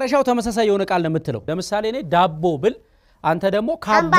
መጨረሻው ተመሳሳይ የሆነ ቃል ነው የምትለው። ለምሳሌ እኔ ዳቦ ብል አንተ ደግሞ ካቦ